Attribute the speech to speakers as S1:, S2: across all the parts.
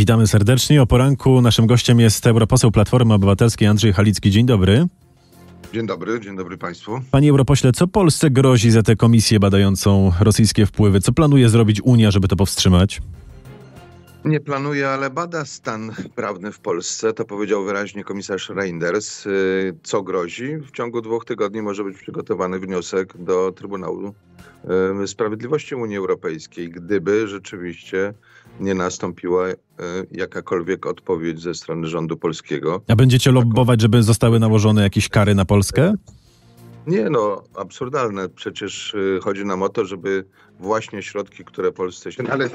S1: Witamy serdecznie. O poranku naszym gościem jest europoseł Platformy Obywatelskiej Andrzej Halicki. Dzień dobry.
S2: Dzień dobry, dzień dobry Państwu.
S1: Panie europośle, co Polsce grozi za tę komisję badającą rosyjskie wpływy? Co planuje zrobić Unia, żeby to powstrzymać?
S2: Nie planuje, ale bada stan prawny w Polsce. To powiedział wyraźnie komisarz Reinders. Y, co grozi? W ciągu dwóch tygodni może być przygotowany wniosek do Trybunału y, Sprawiedliwości Unii Europejskiej, gdyby rzeczywiście nie nastąpiła e, jakakolwiek odpowiedź ze strony rządu polskiego.
S1: A będziecie lobbować, żeby zostały nałożone jakieś kary na Polskę?
S2: Nie, no absurdalne. Przecież y, chodzi nam o to, żeby właśnie środki, które Polsce się Ale.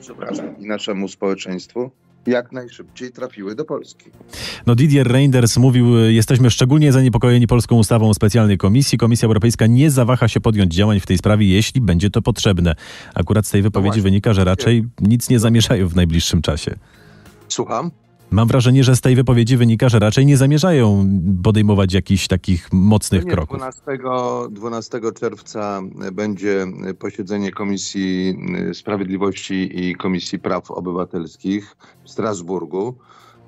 S2: przepraszam, i naszemu społeczeństwu, jak najszybciej trafiły do Polski.
S1: No Didier Reinders mówił, jesteśmy szczególnie zaniepokojeni polską ustawą o specjalnej komisji. Komisja Europejska nie zawaha się podjąć działań w tej sprawie, jeśli będzie to potrzebne. Akurat z tej wypowiedzi no wynika, że raczej nic nie zamierzają w najbliższym czasie. Słucham? Mam wrażenie, że z tej wypowiedzi wynika, że raczej nie zamierzają podejmować jakichś takich mocnych no nie, kroków.
S2: 12, 12 czerwca będzie posiedzenie Komisji Sprawiedliwości i Komisji Praw Obywatelskich w Strasburgu.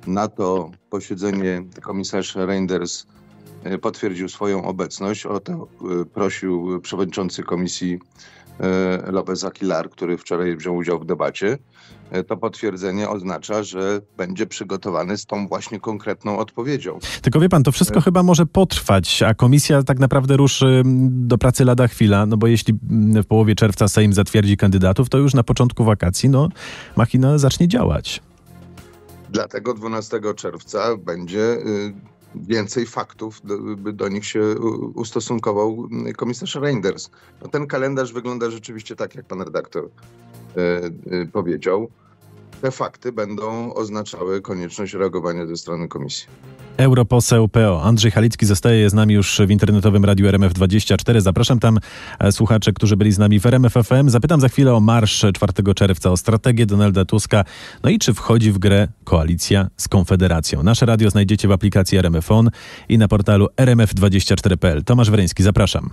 S2: Na to posiedzenie komisarz Reinders e, potwierdził swoją obecność. O to e, prosił przewodniczący Komisji E, Lopez Aquilar, który wczoraj wziął udział w debacie, e, to potwierdzenie oznacza, że będzie przygotowany z tą właśnie konkretną odpowiedzią.
S1: Tylko wie pan, to wszystko e. chyba może potrwać, a komisja tak naprawdę ruszy mm, do pracy lada chwila, no bo jeśli mm, w połowie czerwca Sejm zatwierdzi kandydatów, to już na początku wakacji, no, machina zacznie działać.
S2: Dlatego 12 czerwca będzie y, więcej faktów, by do nich się ustosunkował komisarz Reinders. No, ten kalendarz wygląda rzeczywiście tak, jak pan redaktor e, e, powiedział te fakty będą oznaczały konieczność reagowania ze strony komisji.
S1: Europoseł PO Andrzej Halicki zostaje z nami już w internetowym radiu RMF24. Zapraszam tam e, słuchacze, którzy byli z nami w RMF FM. Zapytam za chwilę o marsz 4 czerwca, o strategię Donalda Tuska. No i czy wchodzi w grę koalicja z Konfederacją? Nasze radio znajdziecie w aplikacji RMF On i na portalu rmf24.pl. Tomasz Wreński, zapraszam.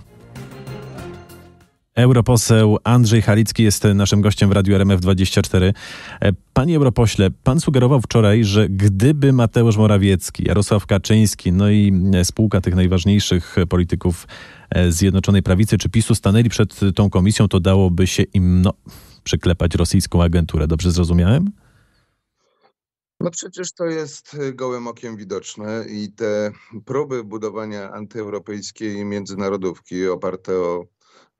S1: Europoseł Andrzej Halicki jest naszym gościem w Radiu RMF24. E, panie europośle, pan sugerował wczoraj, że gdyby Mateusz Morawiecki, Jarosław Kaczyński, no i e, spółka tych najważniejszych polityków e, Zjednoczonej Prawicy czy PiSu stanęli przed tą komisją, to dałoby się im no, przyklepać rosyjską agenturę. Dobrze zrozumiałem?
S2: No przecież to jest gołym okiem widoczne i te próby budowania antyeuropejskiej międzynarodówki oparte o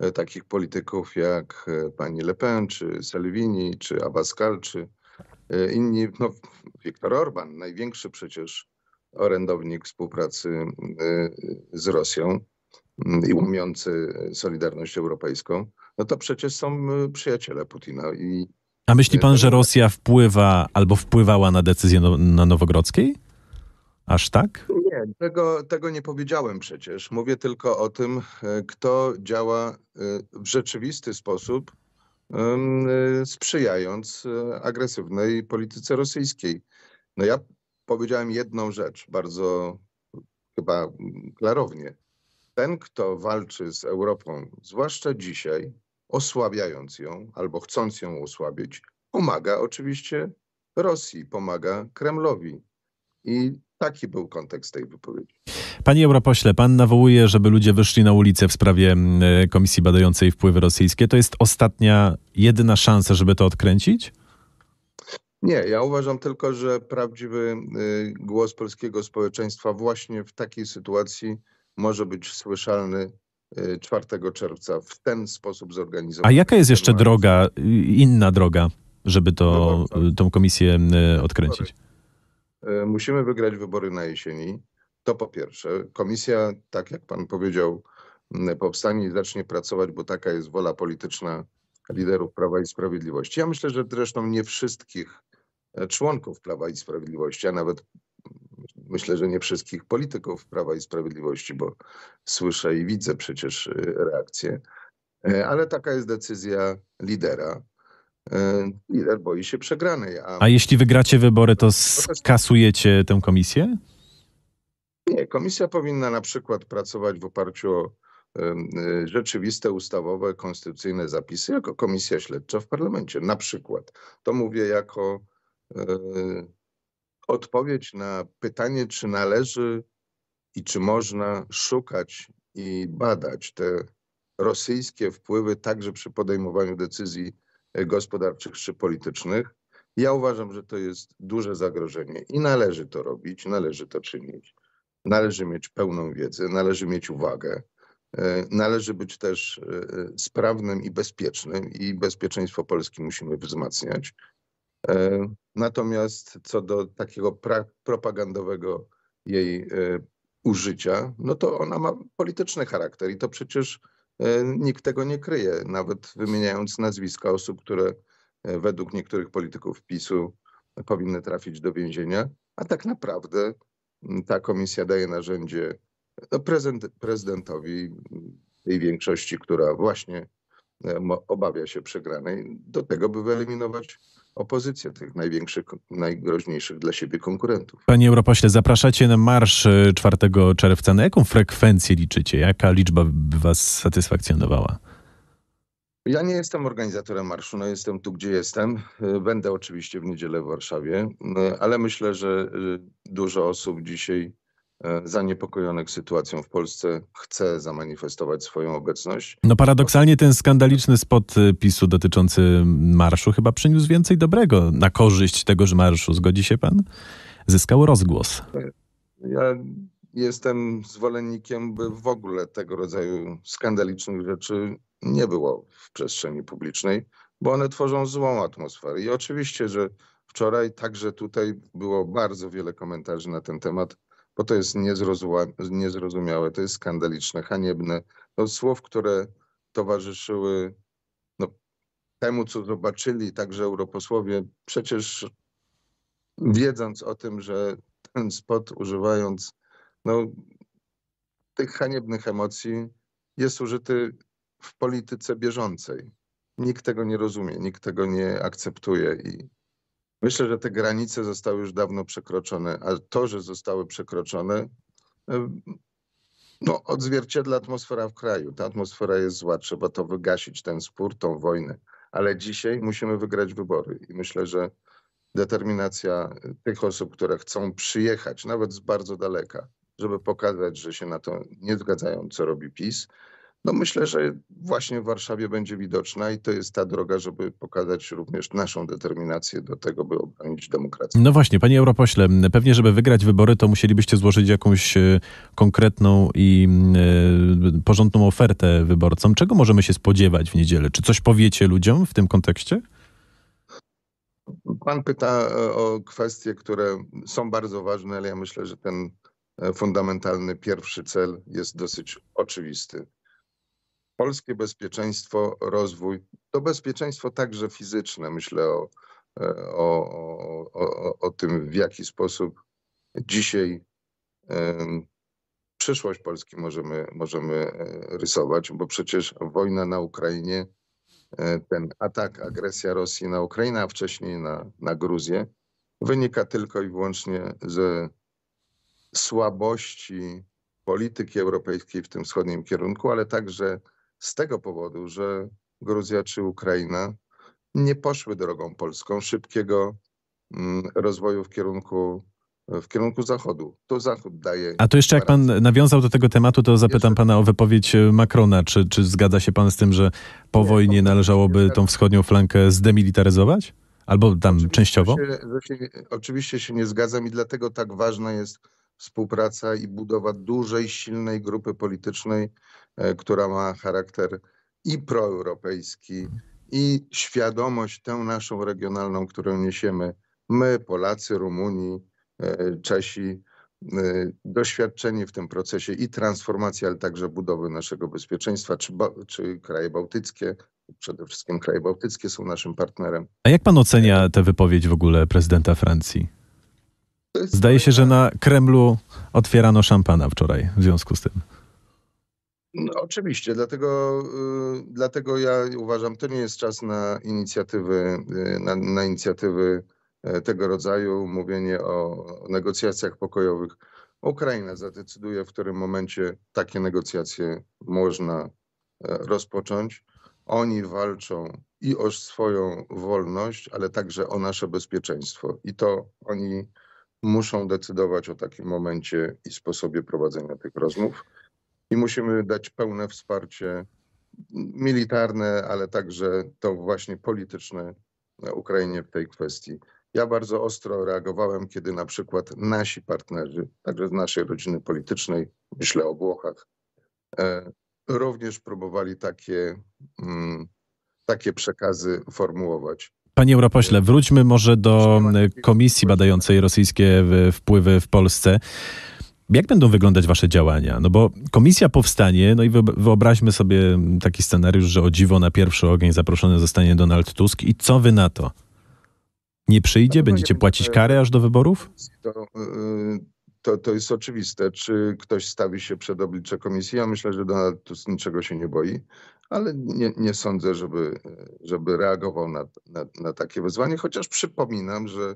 S2: E, takich polityków jak e, pani Le Pen, czy Salvini, czy Abascal, czy e, inni, no Viktor Orban, największy przecież orędownik współpracy z Rosją i łamiący Solidarność Europejską, no to przecież są przyjaciele Putina. I,
S1: A myśli pan, że Rosja wpływa albo wpływała na decyzję no, na Nowogrodzkiej? Aż tak?
S2: nie, tego, tego nie powiedziałem przecież. Mówię tylko o tym, e, kto działa e, w rzeczywisty sposób, e, sprzyjając agresywnej polityce rosyjskiej. No ja powiedziałem jedną rzecz bardzo chyba klarownie. Ten, kto walczy z Europą, zwłaszcza dzisiaj, osłabiając ją albo chcąc ją osłabić, pomaga oczywiście Rosji, pomaga Kremlowi. I Taki był kontekst tej wypowiedzi.
S1: Panie Europośle, pan nawołuje, żeby ludzie wyszli na ulicę w sprawie e, Komisji Badającej Wpływy Rosyjskie. To jest ostatnia, jedyna szansa, żeby to odkręcić?
S2: Nie, ja uważam tylko, że prawdziwy e, głos polskiego społeczeństwa właśnie w takiej sytuacji może być słyszalny 4 e, czerwca w ten sposób zorganizowany. A jaka jest jeszcze droga,
S1: inna droga, żeby to, no tą komisję odkręcić?
S2: E, musimy wygrać wybory na jesieni. To po pierwsze. Komisja, tak jak pan powiedział, powstanie i zacznie pracować, bo taka jest wola polityczna liderów Prawa i Sprawiedliwości. Ja myślę, że zresztą nie wszystkich e, członków Prawa i Sprawiedliwości, a nawet myślę, że nie wszystkich polityków Prawa i Sprawiedliwości, bo słyszę i widzę przecież e, reakcje, ale taka jest decyzja lidera. E, Lider boi się przegranej. A, a
S1: jeśli wygracie wybory, to no skasujecie tę komisję?
S2: Nie, komisja powinna na przykład pracować w oparciu o e, rzeczywiste ustawowe, konstytucyjne zapisy jako komisja śledcza w parlamencie. Na przykład. To mówię jako e, odpowiedź na pytanie, czy należy i czy można szukać i badać te rosyjskie wpływy także przy podejmowaniu decyzji gospodarczych czy politycznych. Ja uważam, że to jest duże zagrożenie i należy to robić, należy to czynić. Należy mieć pełną wiedzę, należy mieć uwagę, e, należy być też e, sprawnym i bezpiecznym i bezpieczeństwo Polski musimy wzmacniać. E, natomiast co do takiego propagandowego jej użycia, no to ona ma polityczny charakter i to przecież E, nikt tego nie kryje, nawet wymieniając nazwiska osób, które e, według niektórych polityków PiSu powinny trafić do więzienia, a tak naprawdę ta komisja daje narzędzie no, prezydentowi tej większości, która właśnie e, obawia się przegranej, do tego, by wyeliminować opozycja tych największych, najgroźniejszych dla siebie konkurentów.
S1: Panie Europośle, zapraszacie na marsz 4 y, czerwca. Na jaką frekwencję liczycie? Jaka liczba by was satysfakcjonowała?
S2: Ja nie jestem organizatorem marszu, no jestem tu, gdzie jestem. Y, będę oczywiście w niedzielę w Warszawie, y, ale myślę, że dużo osób dzisiaj E, zaniepokojonych sytuacją w Polsce chce zamanifestować swoją obecność.
S1: No paradoksalnie ten skandaliczny spot y, PiSu dotyczący marszu chyba przyniósł więcej dobrego na korzyść tegoż marszu. Zgodzi się pan? Zyskał rozgłos.
S2: Ja jestem zwolennikiem, by w ogóle tego rodzaju skandalicznych rzeczy nie było w przestrzeni publicznej, bo one tworzą złą atmosferę. I oczywiście, że wczoraj także tutaj było bardzo wiele komentarzy na ten temat bo to jest niezrozumiałe, to jest skandaliczne, haniebne. No, słów, które towarzyszyły no, temu, co zobaczyli także europosłowie, przecież wiedząc o tym, że ten spot używając no, tych haniebnych emocji jest użyty w polityce bieżącej. Nikt tego nie rozumie, nikt tego nie akceptuje i Myślę, że te granice zostały już dawno przekroczone, a to, że zostały przekroczone, e, no, odzwierciedla atmosfera w kraju. Ta atmosfera jest zła, trzeba to wygasić, ten spór, tą wojnę. Ale dzisiaj musimy wygrać wybory i myślę, że determinacja tych osób, które chcą przyjechać, nawet z bardzo daleka, żeby pokazać, że się na to nie zgadzają, co robi PiS, no myślę, że właśnie w Warszawie będzie widoczna i to jest ta droga, żeby pokazać również naszą determinację do tego, by obronić demokrację.
S1: No właśnie, panie europośle, pewnie żeby wygrać wybory, to musielibyście złożyć jakąś e, konkretną i e, porządną ofertę wyborcom. Czego możemy się spodziewać w niedzielę? Czy coś powiecie ludziom w tym kontekście?
S2: Pan pyta e, o kwestie, które są bardzo ważne, ale ja myślę, że ten fundamentalny pierwszy cel jest dosyć oczywisty polskie bezpieczeństwo, rozwój, to bezpieczeństwo także fizyczne. Myślę o, e, o, o, o tym, w jaki sposób dzisiaj przyszłość Polski możemy, możemy e, rysować, bo przecież wojna na Ukrainie, e, ten atak, agresja Rosji na Ukrainę, a wcześniej na, na Gruzję, wynika tylko i wyłącznie ze słabości polityki europejskiej w tym wschodnim kierunku, ale także z tego powodu, że Gruzja czy Ukraina nie poszły drogą polską szybkiego mm, rozwoju w kierunku w kierunku Zachodu. To Zachód daje. A
S1: to jeszcze jak pan nawiązał do tego tematu, to zapytam jeszcze... pana o wypowiedź e, Macrona. Czy, czy zgadza się pan z tym, że po nie, wojnie należałoby tą wschodnią flankę zdemilitaryzować? Albo tam oczywiście częściowo?
S2: Się, się, oczywiście się nie zgadzam i dlatego tak ważna jest współpraca i budowa dużej, silnej grupy politycznej E, która ma charakter i proeuropejski, i świadomość tę naszą regionalną, którą niesiemy my, Polacy, Rumuni, e, Czesi, e, doświadczenie w tym procesie i transformacji, ale także budowy naszego bezpieczeństwa, czy, czy kraje bałtyckie, przede wszystkim kraje bałtyckie są naszym partnerem.
S1: A jak pan ocenia tę wypowiedź w ogóle prezydenta Francji? Zdaje się, że na Kremlu otwierano szampana wczoraj w związku z tym.
S2: No, no, oczywiście, dlatego, y, dlatego ja uważam, to nie jest czas na inicjatywy, y, na, na inicjatywy e, tego rodzaju, mówienie o negocjacjach pokojowych. Ukraina zadecyduje, w którym momencie takie negocjacje można e, rozpocząć. Oni walczą i o swoją wolność, ale także o nasze bezpieczeństwo. I to oni muszą decydować o takim momencie i sposobie prowadzenia tych rozmów i musimy dać pełne wsparcie militarne, ale także to właśnie polityczne Ukrainie w tej kwestii. Ja bardzo ostro reagowałem, kiedy na przykład nasi partnerzy, także z naszej rodziny politycznej, myślę o Włochach, e, również próbowali takie, mm, takie przekazy formułować.
S1: Panie Europośle, wróćmy może do mm, komisji badającej rosyjskie wpływy w Polsce. Jak będą wyglądać wasze działania? No bo komisja powstanie, no i wyobraźmy sobie taki scenariusz, że o dziwo na pierwszy ogień zaproszony zostanie Donald Tusk i co wy na to? Nie przyjdzie? No Będziecie płacić karę aż do wyborów?
S2: To, y, to, to jest oczywiste. Czy ktoś stawi się przed oblicze komisji? Ja myślę, że Donald Tusk niczego się nie boi, ale nie, nie sądzę, żeby, żeby reagował na, na, na takie wezwanie, chociaż przypominam, że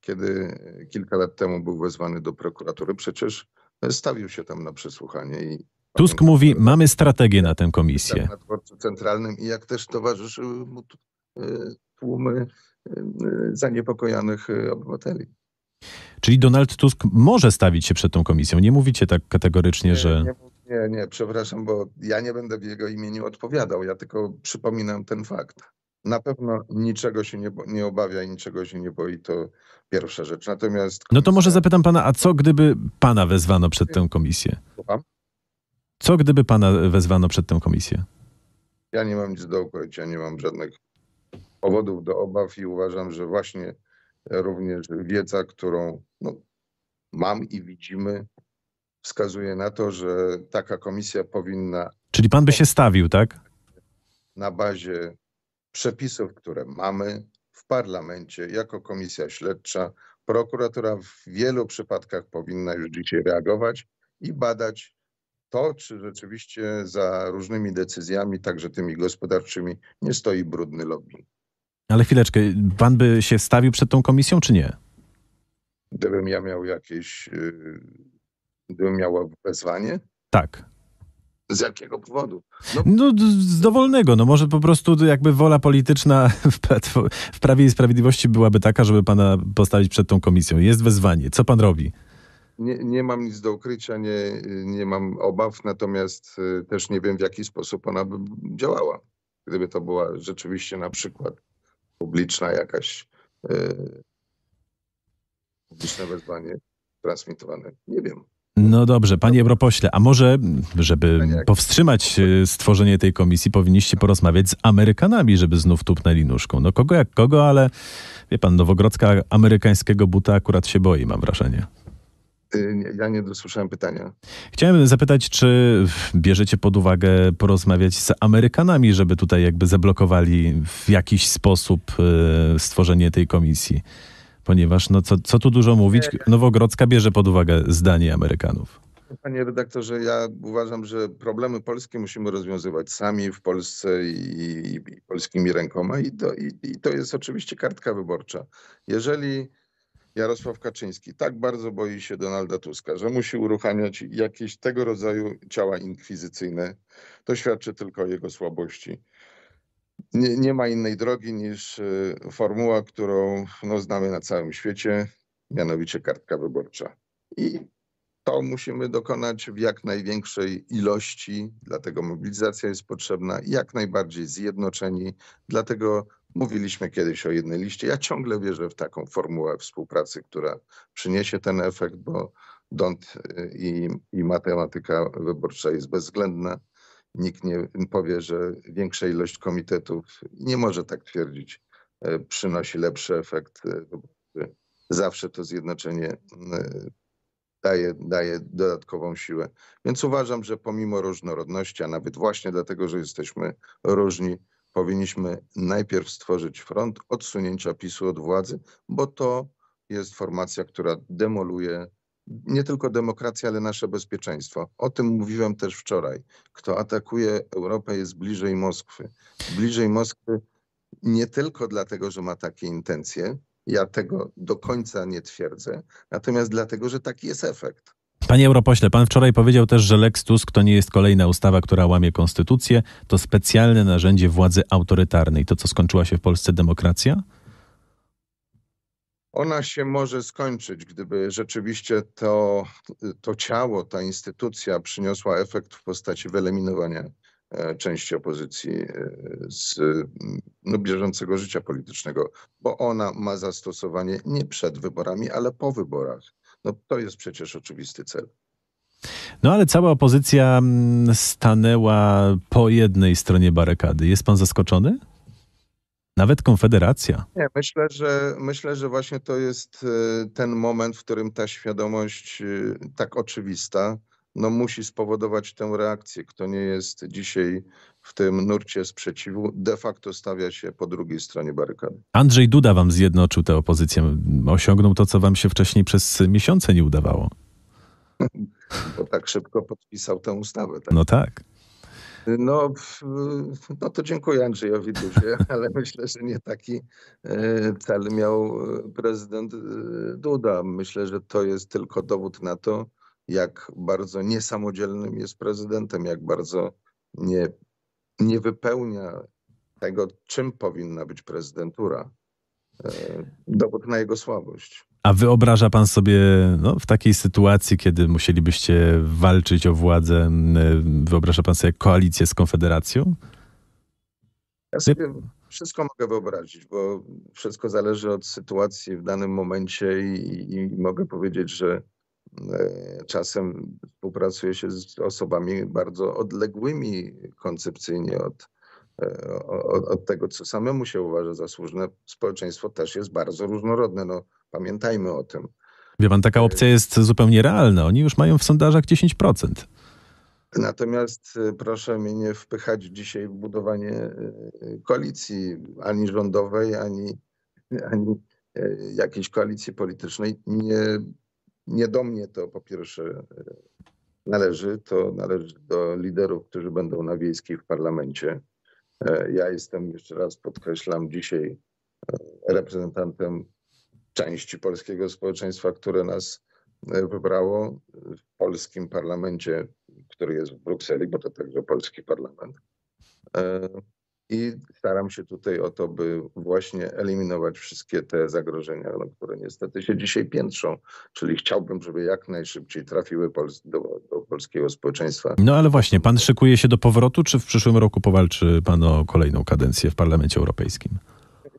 S2: kiedy kilka lat temu był wezwany do prokuratury, przecież stawił się tam na przesłuchanie. I
S1: Tusk mówi, mamy strategię na tę komisję. Na
S2: dworcu centralnym i jak też towarzyszyły mu e, tłumy e, zaniepokojonych e, obywateli.
S1: Czyli Donald Tusk może stawić się przed tą komisją. Nie mówicie tak kategorycznie, nie, że.
S2: Nie, nie, nie, przepraszam, bo ja nie będę w jego imieniu odpowiadał. Ja tylko przypominam ten fakt. Na pewno niczego się nie, nie obawia i niczego się nie boi, to pierwsza rzecz. Natomiast.
S1: Komisja... No to może zapytam pana, a co gdyby pana wezwano przed tę komisję? Co gdyby pana wezwano przed tę komisję?
S2: Ja nie mam nic do ukrycia, nie mam żadnych powodów do obaw i uważam, że właśnie również wiedza, którą no, mam i widzimy, wskazuje na to, że taka komisja powinna.
S1: Czyli pan by się stawił, tak?
S2: Na bazie przepisów, które mamy w parlamencie jako komisja śledcza. Prokuratura w wielu przypadkach powinna już dzisiaj reagować i badać to, czy rzeczywiście za różnymi decyzjami, także tymi gospodarczymi, nie stoi brudny lobby.
S1: Ale chwileczkę, pan by się stawił przed tą komisją, czy nie?
S2: Gdybym ja miał jakieś, y, gdybym miał wezwanie? Tak. Z jakiego powodu?
S1: No. no, z dowolnego. No może po prostu jakby wola polityczna w, w Prawie i Sprawiedliwości byłaby taka, żeby pana postawić przed tą komisją. Jest wezwanie. Co pan robi?
S2: Nie, nie mam nic do ukrycia, nie, nie mam obaw, natomiast y, też nie wiem, w jaki sposób ona by działała. Gdyby to była rzeczywiście na przykład publiczna jakaś yy, publiczne wezwanie transmitowane. Nie wiem.
S1: No dobrze, panie Europośle, a może, żeby tak powstrzymać e, stworzenie tej komisji, powinniście porozmawiać z Amerykanami, żeby znów tupnęli nóżką. No kogo jak kogo, ale wie pan, Nowogrodzka amerykańskiego buta akurat się boi, mam wrażenie.
S2: Y, ja nie dosłyszałem pytania. Chciałem
S1: zapytać, czy bierzecie pod uwagę porozmawiać z Amerykanami, żeby tutaj jakby zablokowali w jakiś sposób e, stworzenie tej komisji? ponieważ no co, co tu dużo mówić, Nowogrodzka bierze pod uwagę zdanie Amerykanów.
S2: Panie redaktorze, ja uważam, że problemy polskie musimy rozwiązywać sami w Polsce i, i polskimi rękoma i to, i, i to jest oczywiście kartka wyborcza. Jeżeli Jarosław Kaczyński tak bardzo boi się Donalda Tuska, że musi uruchamiać jakieś tego rodzaju ciała inkwizycyjne, to świadczy tylko o jego słabości nie, nie ma innej drogi niż e, formuła, którą no, znamy na całym świecie, mianowicie kartka wyborcza. I to musimy dokonać w jak największej ilości, dlatego mobilizacja jest potrzebna, jak najbardziej zjednoczeni, dlatego mówiliśmy kiedyś o jednej liście. Ja ciągle wierzę w taką formułę współpracy, która przyniesie ten efekt, bo dąd e, i, i matematyka wyborcza jest bezwzględna nikt nie powie, że większa ilość komitetów, nie może tak twierdzić, e, przynosi lepszy efekt. E, zawsze to zjednoczenie e, daje, daje dodatkową siłę. Więc uważam, że pomimo różnorodności, a nawet właśnie dlatego, że jesteśmy różni, powinniśmy najpierw stworzyć front odsunięcia PiSu od władzy, bo to jest formacja, która demoluje nie tylko demokracja, ale nasze bezpieczeństwo. O tym mówiłem też wczoraj. Kto atakuje Europę jest bliżej Moskwy. Bliżej Moskwy nie tylko dlatego, że ma takie intencje, ja tego do końca nie twierdzę, natomiast dlatego, że taki jest efekt.
S1: Panie europośle, pan wczoraj powiedział też, że Lex Tusk to nie jest kolejna ustawa, która łamie konstytucję, to specjalne narzędzie władzy autorytarnej. To, co skończyła się w Polsce demokracja?
S2: Ona się może skończyć, gdyby rzeczywiście to, to ciało, ta instytucja przyniosła efekt w postaci wyeliminowania e, części opozycji e, z no, bieżącego życia politycznego, bo ona ma zastosowanie nie przed wyborami, ale po wyborach. No, to jest przecież oczywisty cel.
S1: No ale cała opozycja mm, stanęła po jednej stronie barykady. Jest pan zaskoczony? Nawet Konfederacja.
S2: Nie, myślę, że myślę, że właśnie to jest e, ten moment, w którym ta świadomość e, tak oczywista no, musi spowodować tę reakcję. Kto nie jest dzisiaj w tym nurcie sprzeciwu, de facto stawia się po drugiej stronie barykady.
S1: Andrzej Duda wam zjednoczył tę opozycję. Osiągnął to, co wam się wcześniej przez miesiące nie udawało.
S2: Bo tak szybko podpisał tę ustawę. Tak? No tak. No, no to dziękuję Andrzejowi Dudzie, ale myślę, że nie taki e, cel miał e, prezydent e, Duda. Myślę, że to jest tylko dowód na to, jak bardzo niesamodzielnym jest prezydentem, jak bardzo nie, nie wypełnia tego, czym powinna być prezydentura. Dowód na jego słabość.
S1: A wyobraża pan sobie no, w takiej sytuacji, kiedy musielibyście walczyć o władzę, y, wyobraża pan sobie koalicję z Konfederacją?
S2: Ja sobie wszystko mogę wyobrazić, bo wszystko zależy od sytuacji w danym momencie i, i mogę powiedzieć, że e, czasem współpracuję się z osobami bardzo odległymi koncepcyjnie od, e, od, od, tego, co samemu się uważa za słuszne. Społeczeństwo też jest bardzo różnorodne. No, Pamiętajmy o tym.
S1: Wie pan, taka e, opcja jest zupełnie realna. Oni już mają w sondażach 10%.
S2: Natomiast e, proszę mnie nie wpychać dzisiaj w budowanie e, koalicji ani rządowej, ani, ani jakiejś koalicji politycznej. Nie, nie do mnie to po pierwsze należy, to należy do liderów, którzy będą na wiejskiej w parlamencie. Ja jestem, jeszcze raz podkreślam, dzisiaj reprezentantem części polskiego społeczeństwa, które nas e, wybrało e, w polskim parlamencie, który jest w Brukseli, bo to także polski parlament. E, I staram się tutaj o to, by właśnie eliminować wszystkie te zagrożenia, no, które niestety się dzisiaj piętrzą. Czyli chciałbym, żeby jak najszybciej trafiły do, do, polskiego społeczeństwa. No
S1: ale właśnie, pan szykuje się do powrotu, czy w przyszłym roku powalczy pan o kolejną kadencję w Parlamencie Europejskim?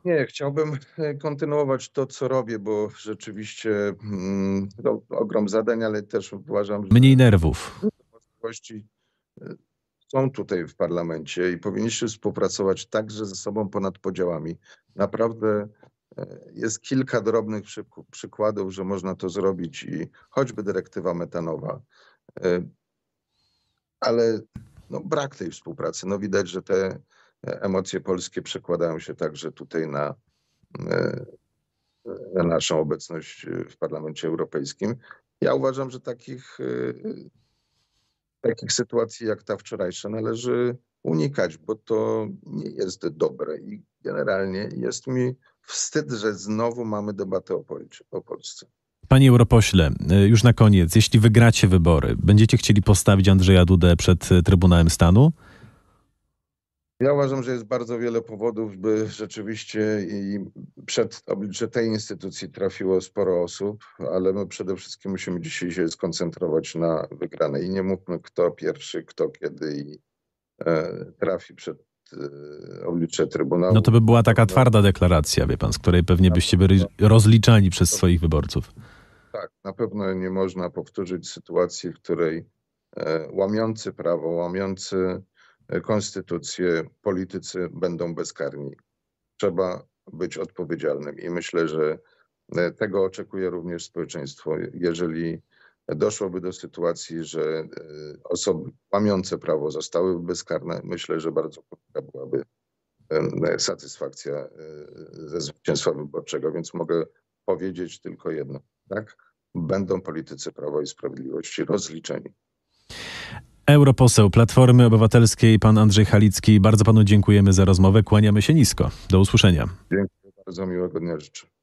S2: Nie, chciałbym e, kontynuować to, co robię, bo rzeczywiście mm, to ogrom zadań, ale też uważam, że.
S1: Mniej nerwów.
S2: Możliwości e, są tutaj w parlamencie i powinniśmy współpracować także ze sobą ponad podziałami. Naprawdę e, jest kilka drobnych przykładów, że można to zrobić i choćby dyrektywa metanowa. Ale no, brak tej współpracy. No, widać, że te E, emocje polskie przekładają się także tutaj na, e, na naszą obecność e, w Parlamencie Europejskim. Ja uważam, że takich, takich sytuacji jak ta wczorajsza należy unikać, bo to nie jest dobre i generalnie jest mi wstyd, że znowu mamy debatę o, Pol o Polsce.
S1: Panie europośle, już na koniec, jeśli wygracie wybory, będziecie chcieli postawić Andrzeja Dudę przed Trybunałem Stanu?
S2: Ja uważam, że jest bardzo wiele powodów, by rzeczywiście i przed oblicze tej instytucji trafiło sporo osób, ale my przede wszystkim musimy dzisiaj się skoncentrować na wygranej i nie mówmy kto pierwszy, kto kiedy i, e, trafi przed e, oblicze Trybunału. No to by
S1: była taka twarda deklaracja, wie pan, z której pewnie byście byli rozliczani przez swoich
S2: wyborców. Tak, na pewno nie można powtórzyć sytuacji, w której e, łamiący prawo, łamiący konstytucję, politycy będą bezkarni. Trzeba być odpowiedzialnym i myślę, że e, tego oczekuje również społeczeństwo. Jeżeli doszłoby do sytuacji, że e, osoby łamiące prawo zostałyby bezkarne, myślę, że bardzo krótka byłaby satysfakcja e, ze zwycięstwa wyborczego, więc mogę powiedzieć tylko jedno. Tak, będą politycy Prawa i Sprawiedliwości rozliczeni.
S1: Europoseł Platformy Obywatelskiej, pan Andrzej Halicki. Bardzo panu dziękujemy za rozmowę. Kłaniamy się nisko. Do usłyszenia.
S2: Dziękuję bardzo. Miłego dnia życzę.